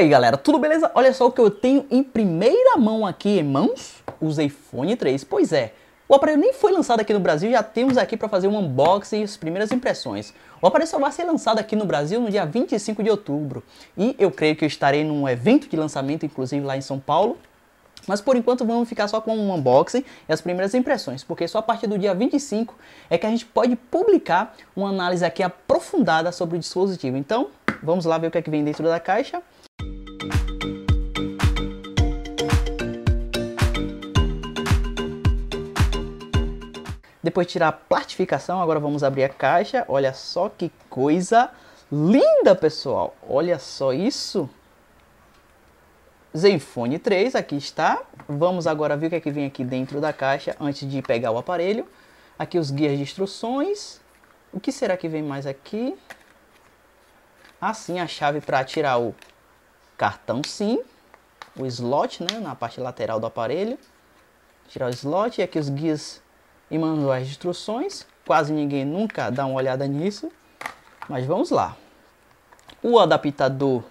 aí galera, tudo beleza? Olha só o que eu tenho em primeira mão aqui em mãos, o iPhone 3, pois é, o aparelho nem foi lançado aqui no Brasil, já temos aqui para fazer um unboxing e as primeiras impressões. O aparelho só vai ser lançado aqui no Brasil no dia 25 de outubro. E eu creio que eu estarei num evento de lançamento, inclusive lá em São Paulo. Mas por enquanto vamos ficar só com um unboxing e as primeiras impressões, porque só a partir do dia 25 é que a gente pode publicar uma análise aqui aprofundada sobre o dispositivo. Então, vamos lá ver o que é que vem dentro da caixa. Depois de tirar a plastificação, agora vamos abrir a caixa. Olha só que coisa linda, pessoal. Olha só isso. Zenfone 3, aqui está. Vamos agora ver o que é que vem aqui dentro da caixa antes de pegar o aparelho. Aqui os guias de instruções. O que será que vem mais aqui? Assim, ah, a chave para tirar o cartão SIM. O slot, né, na parte lateral do aparelho. Tirar o slot e aqui os guias e mandou as instruções. Quase ninguém nunca dá uma olhada nisso, mas vamos lá. O adaptador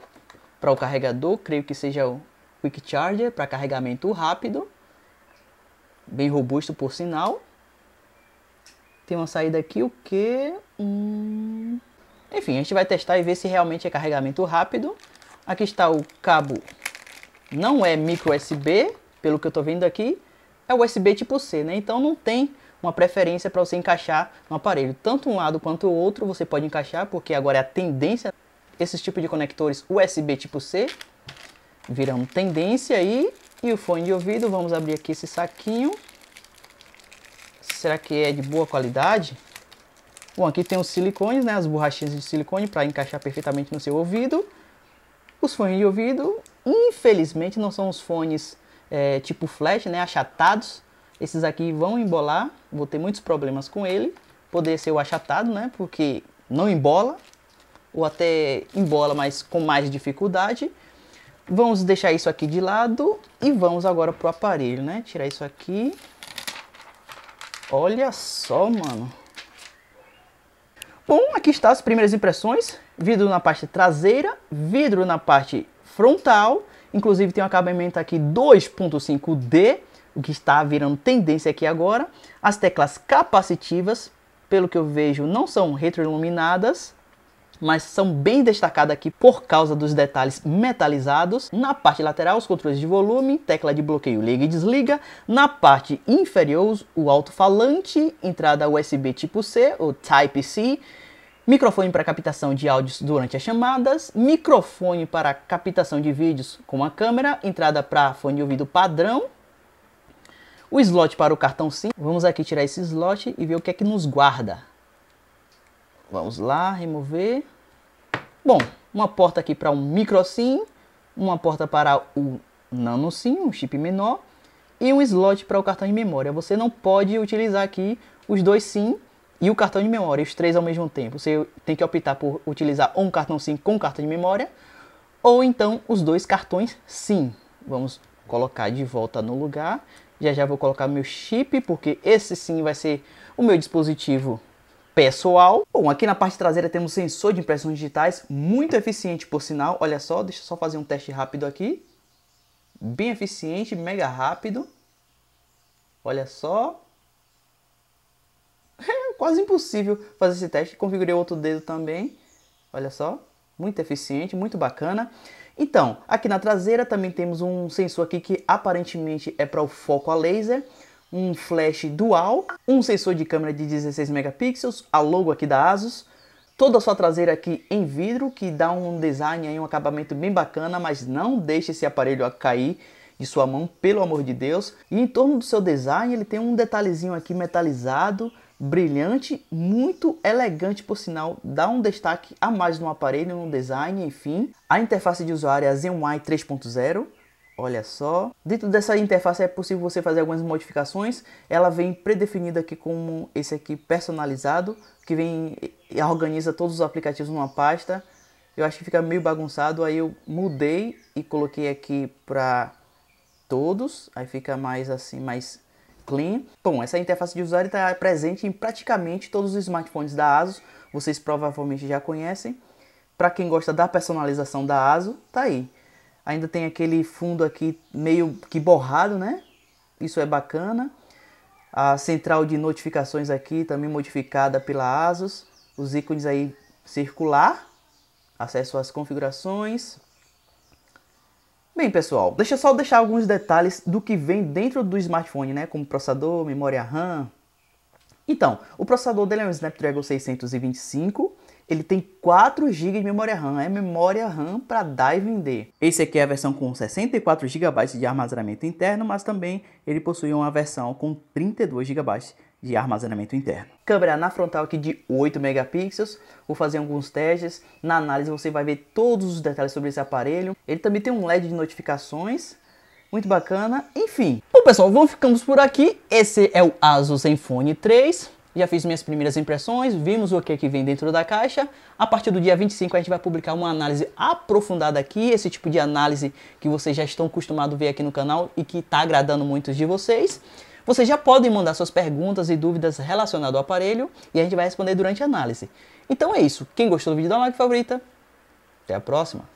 para o carregador, creio que seja o Quick Charger para carregamento rápido, bem robusto por sinal. Tem uma saída aqui, o que? Hum... Enfim, a gente vai testar e ver se realmente é carregamento rápido. Aqui está o cabo, não é micro USB, pelo que eu estou vendo aqui, é USB tipo C, né? Então não tem uma preferência para você encaixar no aparelho. Tanto um lado quanto o outro você pode encaixar, porque agora é a tendência. Esses tipos de conectores USB tipo C viram tendência aí. E o fone de ouvido, vamos abrir aqui esse saquinho. Será que é de boa qualidade? Bom, aqui tem os silicones, né, as borrachinhas de silicone para encaixar perfeitamente no seu ouvido. Os fones de ouvido, infelizmente, não são os fones é, tipo flash, né, achatados, esses aqui vão embolar, vou ter muitos problemas com ele. Poder ser o achatado, né? Porque não embola, ou até embola, mas com mais dificuldade. Vamos deixar isso aqui de lado e vamos agora pro aparelho, né? Tirar isso aqui. Olha só, mano. Bom, aqui está as primeiras impressões. Vidro na parte traseira, vidro na parte frontal. Inclusive tem um acabamento aqui 2.5D o que está virando tendência aqui agora. As teclas capacitivas, pelo que eu vejo, não são retroiluminadas, mas são bem destacadas aqui por causa dos detalhes metalizados. Na parte lateral, os controles de volume, tecla de bloqueio liga e desliga. Na parte inferior, o alto-falante, entrada USB tipo C ou Type-C, microfone para captação de áudios durante as chamadas, microfone para captação de vídeos com a câmera, entrada para fone de ouvido padrão o slot para o cartão SIM, vamos aqui tirar esse slot e ver o que é que nos guarda. Vamos lá, remover. Bom, uma porta aqui para um micro SIM, uma porta para o nano SIM, um chip menor, e um slot para o cartão de memória. Você não pode utilizar aqui os dois SIM e o cartão de memória, os três ao mesmo tempo. Você tem que optar por utilizar um cartão SIM com cartão de memória, ou então os dois cartões SIM. Vamos colocar de volta no lugar já já vou colocar meu chip, porque esse sim vai ser o meu dispositivo pessoal. Bom, aqui na parte traseira temos sensor de impressões digitais, muito eficiente por sinal. Olha só, deixa eu só fazer um teste rápido aqui. Bem eficiente, mega rápido. Olha só. É quase impossível fazer esse teste. Configurei outro dedo também. Olha só, muito eficiente, muito bacana. Então, aqui na traseira também temos um sensor aqui que aparentemente é para o foco a laser, um flash dual, um sensor de câmera de 16 megapixels, a logo aqui da ASUS, toda a sua traseira aqui em vidro, que dá um design e um acabamento bem bacana, mas não deixe esse aparelho cair de sua mão, pelo amor de Deus. E em torno do seu design, ele tem um detalhezinho aqui metalizado, brilhante, muito elegante por sinal, dá um destaque a mais no aparelho, no design, enfim. A interface de usuário é a ZenY 3.0. Olha só. Dentro dessa interface é possível você fazer algumas modificações. Ela vem predefinida aqui como esse aqui personalizado, que vem e organiza todos os aplicativos numa pasta. Eu acho que fica meio bagunçado, aí eu mudei e coloquei aqui para todos. Aí fica mais assim, mais Clean. Bom, essa interface de usuário está presente em praticamente todos os smartphones da ASUS, vocês provavelmente já conhecem. Para quem gosta da personalização da ASUS, tá aí. Ainda tem aquele fundo aqui meio que borrado, né? Isso é bacana. A central de notificações aqui também modificada pela ASUS. Os ícones aí circular, acesso às configurações, Bem, pessoal, deixa eu só deixar alguns detalhes do que vem dentro do smartphone, né, como processador, memória RAM. Então, o processador dele é um Snapdragon 625, ele tem 4 GB de memória RAM, é memória RAM para dar e vender. Esse aqui é a versão com 64 GB de armazenamento interno, mas também ele possui uma versão com 32 GB de armazenamento interno. Câmera na frontal aqui de 8 megapixels, vou fazer alguns testes, na análise você vai ver todos os detalhes sobre esse aparelho. Ele também tem um LED de notificações, muito bacana, enfim. Bom pessoal, vamos ficamos por aqui, esse é o Asus Zenfone 3, já fiz minhas primeiras impressões, vimos o que, é que vem dentro da caixa. A partir do dia 25 a gente vai publicar uma análise aprofundada aqui, esse tipo de análise que vocês já estão acostumados a ver aqui no canal e que está agradando muitos de vocês. Vocês já podem mandar suas perguntas e dúvidas relacionadas ao aparelho e a gente vai responder durante a análise. Então é isso. Quem gostou do vídeo, dá um like favorita. Até a próxima.